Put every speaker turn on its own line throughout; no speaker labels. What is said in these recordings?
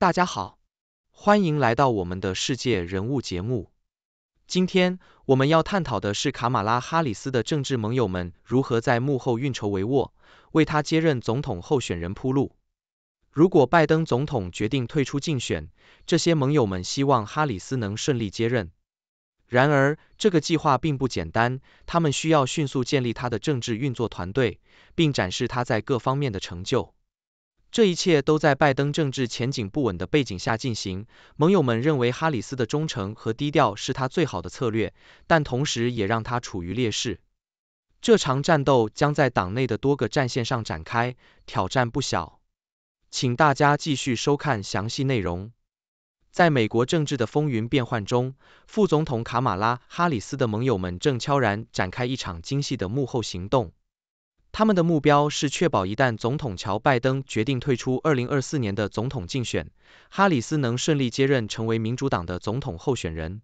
大家好，欢迎来到我们的世界人物节目。今天我们要探讨的是卡马拉哈里斯的政治盟友们如何在幕后运筹帷幄，为他接任总统候选人铺路。如果拜登总统决定退出竞选，这些盟友们希望哈里斯能顺利接任。然而，这个计划并不简单，他们需要迅速建立他的政治运作团队，并展示他在各方面的成就。这一切都在拜登政治前景不稳的背景下进行。盟友们认为哈里斯的忠诚和低调是他最好的策略，但同时也让他处于劣势。这场战斗将在党内的多个战线上展开，挑战不小。请大家继续收看详细内容。在美国政治的风云变幻中，副总统卡马拉·哈里斯的盟友们正悄然展开一场精细的幕后行动。他们的目标是确保一旦总统乔·拜登决定退出2024年的总统竞选，哈里斯能顺利接任成为民主党的总统候选人。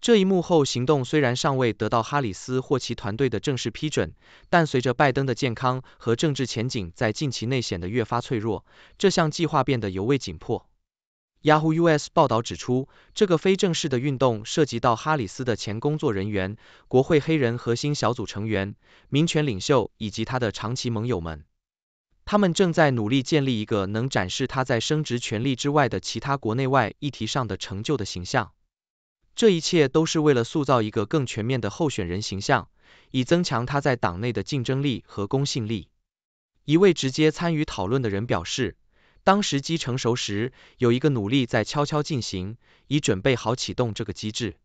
这一幕后行动虽然尚未得到哈里斯或其团队的正式批准，但随着拜登的健康和政治前景在近期内显得越发脆弱，这项计划变得尤为紧迫。Yahoo US 报道指出，这个非正式的运动涉及到哈里斯的前工作人员、国会黑人核心小组成员、民权领袖以及他的长期盟友们。他们正在努力建立一个能展示他在升职权力之外的其他国内外议题上的成就的形象。这一切都是为了塑造一个更全面的候选人形象，以增强他在党内的竞争力和公信力。一位直接参与讨论的人表示。当时机成熟时，有一个努力在悄悄进行，以准备好启动这个机制。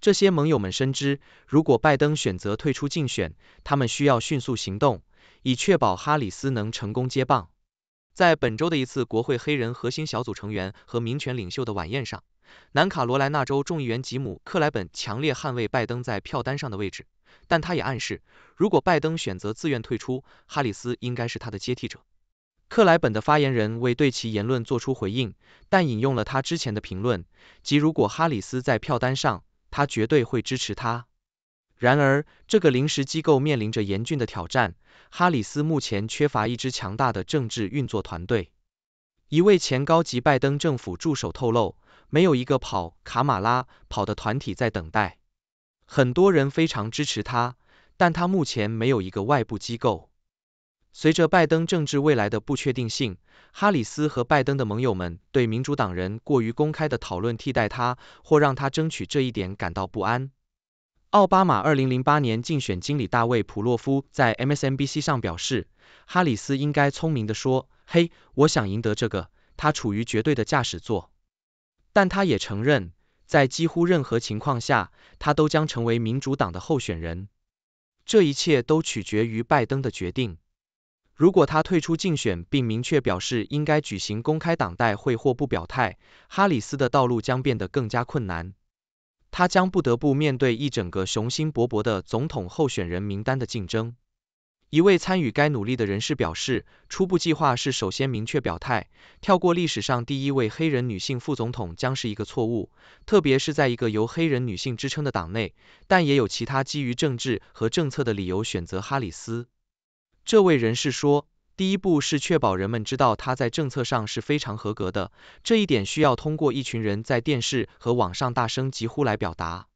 这些盟友们深知，如果拜登选择退出竞选，他们需要迅速行动，以确保哈里斯能成功接棒。在本周的一次国会黑人核心小组成员和民权领袖的晚宴上，南卡罗来纳州众议员吉姆·克莱本强烈捍卫拜登在票单上的位置，但他也暗示，如果拜登选择自愿退出，哈里斯应该是他的接替者。克莱本的发言人为对其言论做出回应，但引用了他之前的评论，即如果哈里斯在票单上，他绝对会支持他。然而，这个临时机构面临着严峻的挑战。哈里斯目前缺乏一支强大的政治运作团队。一位前高级拜登政府助手透露，没有一个跑卡马拉跑的团体在等待。很多人非常支持他，但他目前没有一个外部机构。随着拜登政治未来的不确定性，哈里斯和拜登的盟友们对民主党人过于公开的讨论替代他或让他争取这一点感到不安。奥巴马二零零八年竞选经理大卫普洛夫在 MSNBC 上表示，哈里斯应该聪明的说：“嘿，我想赢得这个，他处于绝对的驾驶座。”但他也承认，在几乎任何情况下，他都将成为民主党的候选人。这一切都取决于拜登的决定。如果他退出竞选并明确表示应该举行公开党代会或不表态，哈里斯的道路将变得更加困难。他将不得不面对一整个雄心勃勃的总统候选人名单的竞争。一位参与该努力的人士表示，初步计划是首先明确表态，跳过历史上第一位黑人女性副总统将是一个错误，特别是在一个由黑人女性支撑的党内。但也有其他基于政治和政策的理由选择哈里斯。这位人士说，第一步是确保人们知道他在政策上是非常合格的，这一点需要通过一群人在电视和网上大声疾呼来表达。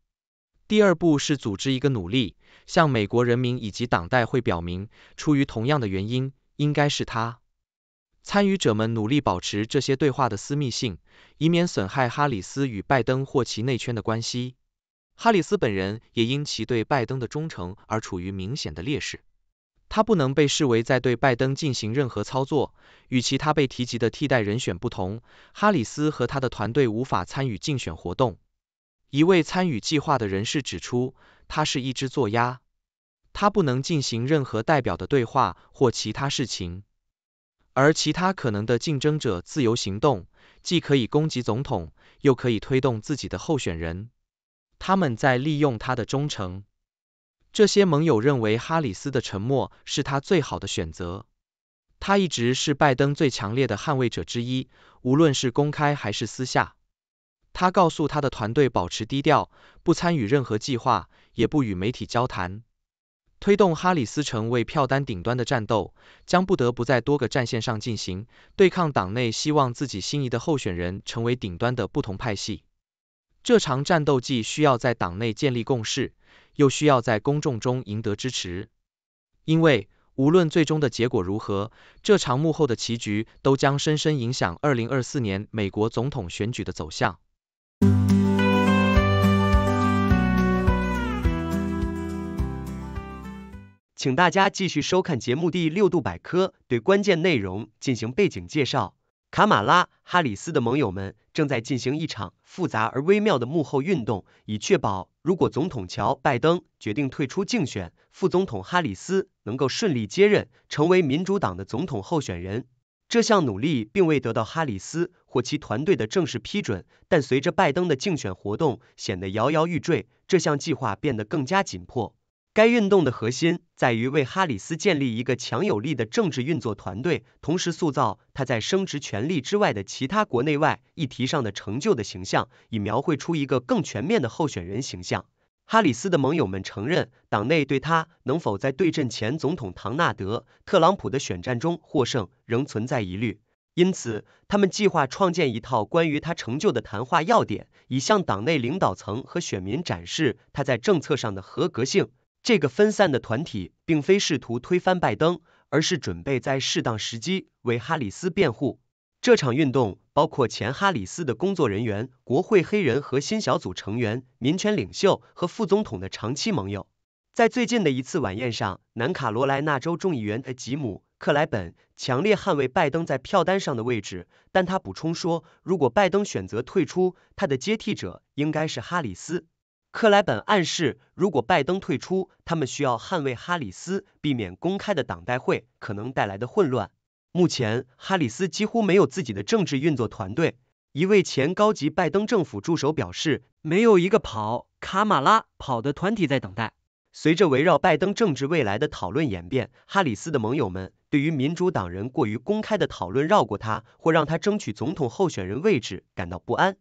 第二步是组织一个努力，向美国人民以及党代会表明，出于同样的原因，应该是他。参与者们努力保持这些对话的私密性，以免损害哈里斯与拜登或其内圈的关系。哈里斯本人也因其对拜登的忠诚而处于明显的劣势。他不能被视为在对拜登进行任何操作。与其他被提及的替代人选不同，哈里斯和他的团队无法参与竞选活动。一位参与计划的人士指出，他是一只作鸭，他不能进行任何代表的对话或其他事情。而其他可能的竞争者自由行动，既可以攻击总统，又可以推动自己的候选人。他们在利用他的忠诚。这些盟友认为哈里斯的沉默是他最好的选择。他一直是拜登最强烈的捍卫者之一，无论是公开还是私下。他告诉他的团队保持低调，不参与任何计划，也不与媒体交谈。推动哈里斯成为票单顶端的战斗，将不得不在多个战线上进行，对抗党内希望自己心仪的候选人成为顶端的不同派系。这场战斗既需要在党内建立共识。又需要在公众中赢得支持，因为无论最终的结果如何，这场幕后的棋局都将深深影响二零二四年美国总统选举的走向。请大家继续收看节目
第六度百科，对关键内容进行背景介绍。卡马拉·哈里斯的盟友们正在进行一场复杂而微妙的幕后运动，以确保如果总统乔·拜登决定退出竞选，副总统哈里斯能够顺利接任，成为民主党的总统候选人。这项努力并未得到哈里斯或其团队的正式批准，但随着拜登的竞选活动显得摇摇欲坠，这项计划变得更加紧迫。该运动的核心在于为哈里斯建立一个强有力的政治运作团队，同时塑造他在升职权力之外的其他国内外议题上的成就的形象，以描绘出一个更全面的候选人形象。哈里斯的盟友们承认，党内对他能否在对阵前总统唐纳德·特朗普的选战中获胜仍存在疑虑，因此他们计划创建一套关于他成就的谈话要点，以向党内领导层和选民展示他在政策上的合格性。这个分散的团体并非试图推翻拜登，而是准备在适当时机为哈里斯辩护。这场运动包括前哈里斯的工作人员、国会黑人核心小组成员、民权领袖和副总统的长期盟友。在最近的一次晚宴上，南卡罗来纳州众议员的吉姆·克莱本强烈捍卫拜登在票单上的位置，但他补充说，如果拜登选择退出，他的接替者应该是哈里斯。克莱本暗示，如果拜登退出，他们需要捍卫哈里斯，避免公开的党代会可能带来的混乱。目前，哈里斯几乎没有自己的政治运作团队。一位前高级拜登政府助手表示，没有一个跑卡马拉跑的团体在等待。随着围绕拜登政治未来的讨论演变，哈里斯的盟友们对于民主党人过于公开的讨论绕过他或让他争取总统候选人位置感到不安。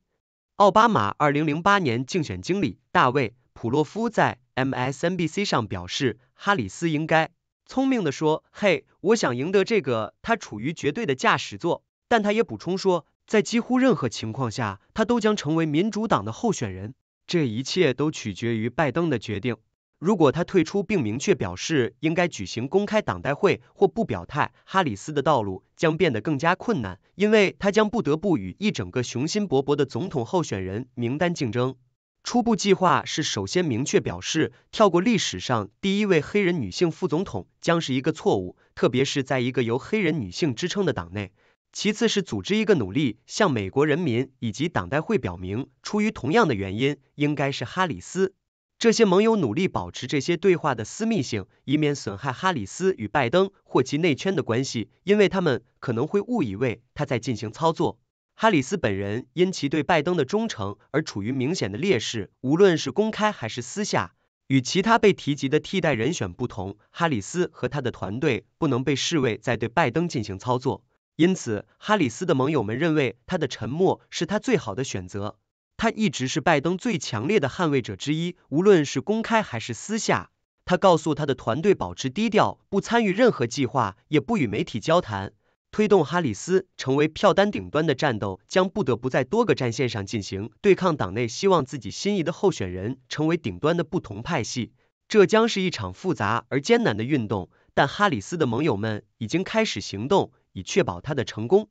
奥巴马二零零八年竞选经理大卫普洛夫在 MSNBC 上表示，哈里斯应该聪明地说：“嘿，我想赢得这个，他处于绝对的驾驶座。”但他也补充说，在几乎任何情况下，他都将成为民主党的候选人。这一切都取决于拜登的决定。如果他退出并明确表示应该举行公开党代会，或不表态，哈里斯的道路将变得更加困难，因为他将不得不与一整个雄心勃勃的总统候选人名单竞争。初步计划是首先明确表示，跳过历史上第一位黑人女性副总统将是一个错误，特别是在一个由黑人女性支撑的党内。其次是组织一个努力，向美国人民以及党代会表明，出于同样的原因，应该是哈里斯。这些盟友努力保持这些对话的私密性，以免损害哈里斯与拜登或其内圈的关系，因为他们可能会误以为他在进行操作。哈里斯本人因其对拜登的忠诚而处于明显的劣势，无论是公开还是私下。与其他被提及的替代人选不同，哈里斯和他的团队不能被视为在对拜登进行操作，因此哈里斯的盟友们认为他的沉默是他最好的选择。他一直是拜登最强烈的捍卫者之一，无论是公开还是私下，他告诉他的团队保持低调，不参与任何计划，也不与媒体交谈。推动哈里斯成为票单顶端的战斗将不得不在多个战线上进行，对抗党内希望自己心仪的候选人成为顶端的不同派系。这将是一场复杂而艰难的运动，但哈里斯的盟友们已经开始行动，以确保他的成功。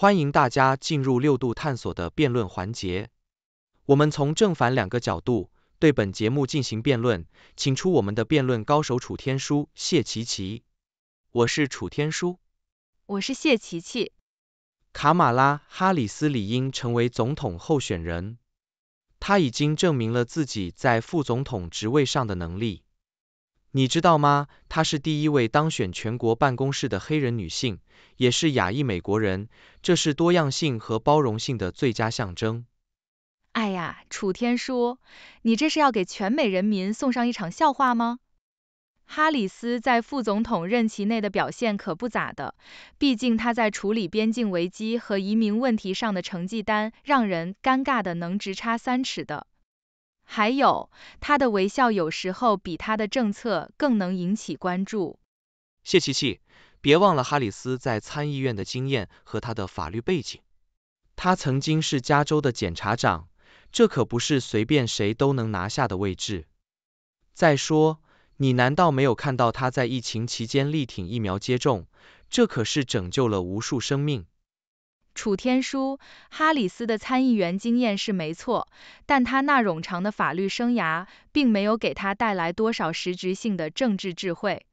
欢迎大家进入六度探索的辩论环节。我们从正反两个角度对本节目进行辩论，请出我们的辩论高手楚天舒、谢琪琪。我是楚天舒，我是谢琪琪。卡马拉·哈里斯理应成为总统候选人，他已经证明了自己在副总统职位上的能力。你知道吗？她是第一位当选全国办公室的黑人女性，也是亚裔美国人，这是多样性和包容性的最佳象征。
哎呀，楚天舒，你这是要给全美人民送上一场笑话吗？哈里斯在副总统任期内的表现可不咋的，毕竟她在处理边境危机和移民问题上的成绩单，让人尴尬的能直插三尺的。还有，他的微笑有时候比他的政策更能引起关注。
谢琪琪，别忘了哈里斯在参议院的经验和他的法律背景。他曾经是加州的检察长，这可不是随便谁都能拿下的位置。再说，你难道没有看到他在疫情期间力挺疫苗接种？这可是拯救了无数生命。
楚天舒，哈里斯的参议员经验是没错，但他那冗长的法律生涯，并没有给他带来多少实质性的政治智慧。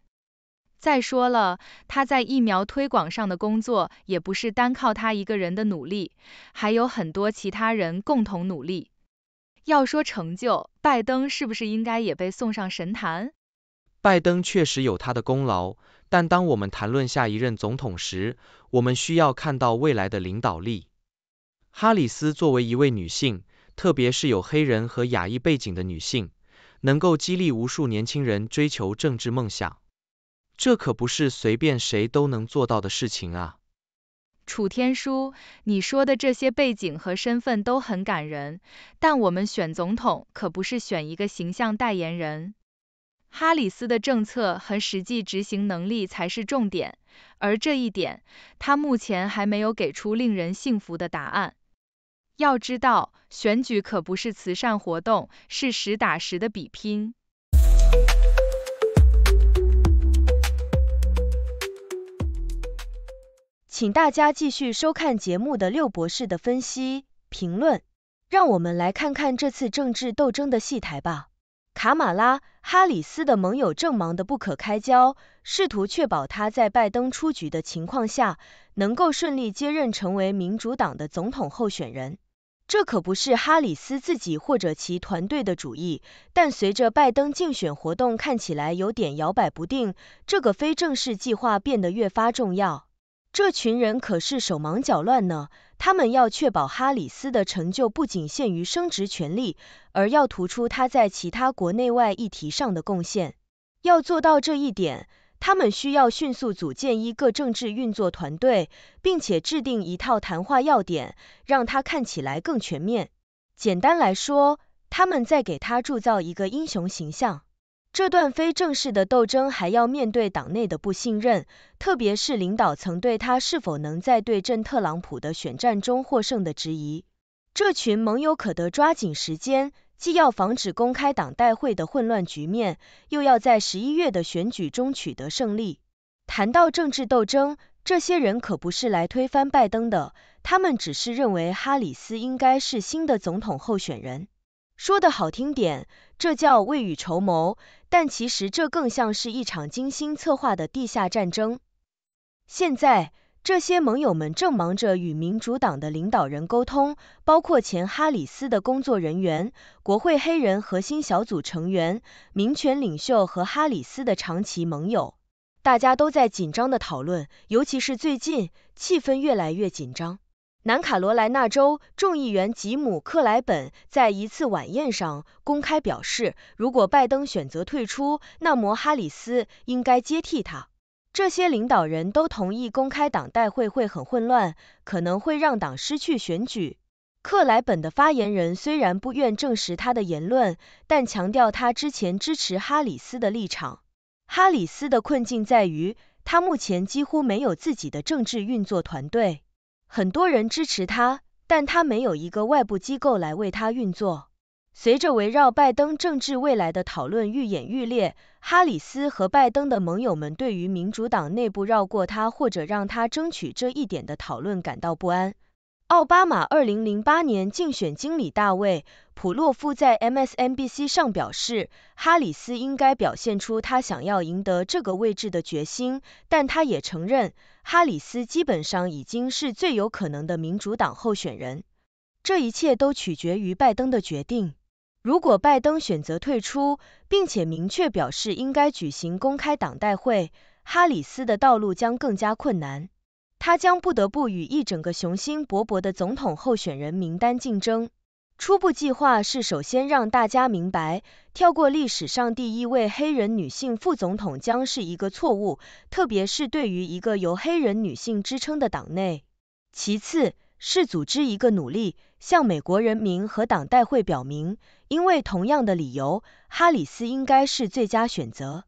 再说了，他在疫苗推广上的工作，也不是单靠他一个人的努力，还有很多其他人共同努力。要说成就，拜登是不是应该也被送上神坛？
拜登确实有他的功劳。但当我们谈论下一任总统时，我们需要看到未来的领导力。哈里斯作为一位女性，特别是有黑人和亚裔背景的女性，能够激励无数年轻人追求政治梦想。这可不是随便谁都能做到的事情啊！
楚天舒，你说的这些背景和身份都很感人，但我们选总统可不是选一个形象代言人。哈里斯的政策和实际执行能力才是重点，而这一点，他目前还没有给出令人信服的答案。要知道，选举可不是慈善活动，是实打实的比拼。
请大家继续收看节目的六博士的分析评论，让我们来看看这次政治斗争的戏台吧。卡马拉·哈里斯的盟友正忙得不可开交，试图确保他在拜登出局的情况下能够顺利接任成为民主党的总统候选人。这可不是哈里斯自己或者其团队的主意，但随着拜登竞选活动看起来有点摇摆不定，这个非正式计划变得越发重要。这群人可是手忙脚乱呢。他们要确保哈里斯的成就不仅限于升职权利，而要突出他在其他国内外议题上的贡献。要做到这一点，他们需要迅速组建一个政治运作团队，并且制定一套谈话要点，让他看起来更全面。简单来说，他们在给他铸造一个英雄形象。这段非正式的斗争还要面对党内的不信任，特别是领导层对他是否能在对阵特朗普的选战中获胜的质疑。这群盟友可得抓紧时间，既要防止公开党代会的混乱局面，又要在十一月的选举中取得胜利。谈到政治斗争，这些人可不是来推翻拜登的，他们只是认为哈里斯应该是新的总统候选人。说的好听点，这叫未雨绸缪，但其实这更像是一场精心策划的地下战争。现在，这些盟友们正忙着与民主党的领导人沟通，包括前哈里斯的工作人员、国会黑人核心小组成员、民权领袖和哈里斯的长期盟友。大家都在紧张地讨论，尤其是最近，气氛越来越紧张。南卡罗来纳州众议员吉姆克莱本在一次晚宴上公开表示，如果拜登选择退出，那么哈里斯应该接替他。这些领导人都同意公开党代会会很混乱，可能会让党失去选举。克莱本的发言人虽然不愿证实他的言论，但强调他之前支持哈里斯的立场。哈里斯的困境在于，他目前几乎没有自己的政治运作团队。很多人支持他，但他没有一个外部机构来为他运作。随着围绕拜登政治未来的讨论愈演愈烈，哈里斯和拜登的盟友们对于民主党内部绕过他或者让他争取这一点的讨论感到不安。奥巴马2008年竞选经理大卫·普洛夫在 MSNBC 上表示，哈里斯应该表现出他想要赢得这个位置的决心，但他也承认，哈里斯基本上已经是最有可能的民主党候选人。这一切都取决于拜登的决定。如果拜登选择退出，并且明确表示应该举行公开党代会，哈里斯的道路将更加困难。他将不得不与一整个雄心勃勃的总统候选人名单竞争。初步计划是首先让大家明白，跳过历史上第一位黑人女性副总统将是一个错误，特别是对于一个由黑人女性支撑的党内。其次，是组织一个努力，向美国人民和党代会表明，因为同样的理由，哈里斯应该是最佳选择。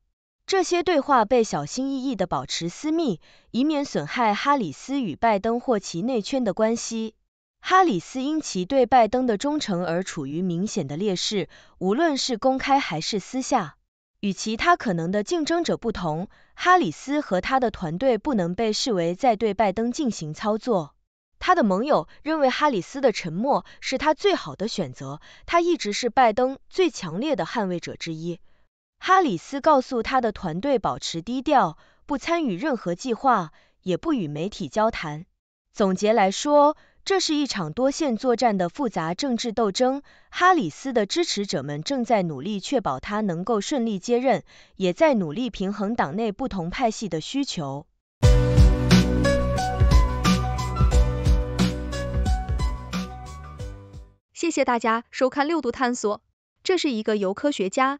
这些对话被小心翼翼地保持私密，以免损害哈里斯与拜登或其内圈的关系。哈里斯因其对拜登的忠诚而处于明显的劣势，无论是公开还是私下。与其他可能的竞争者不同，哈里斯和他的团队不能被视为在对拜登进行操作。他的盟友认为哈里斯的沉默是他最好的选择，他一直是拜登最强烈的捍卫者之一。哈里斯告诉他的团队保持低调，不参与任何计划，也不与媒体交谈。总结来说，这是一场多线作战的复杂政治斗争。哈里斯的支持者们正在努力确保他能够顺利接任，也在努力平衡党内不同派系的需求。谢谢大家收看六度探索，这是一个由科学家。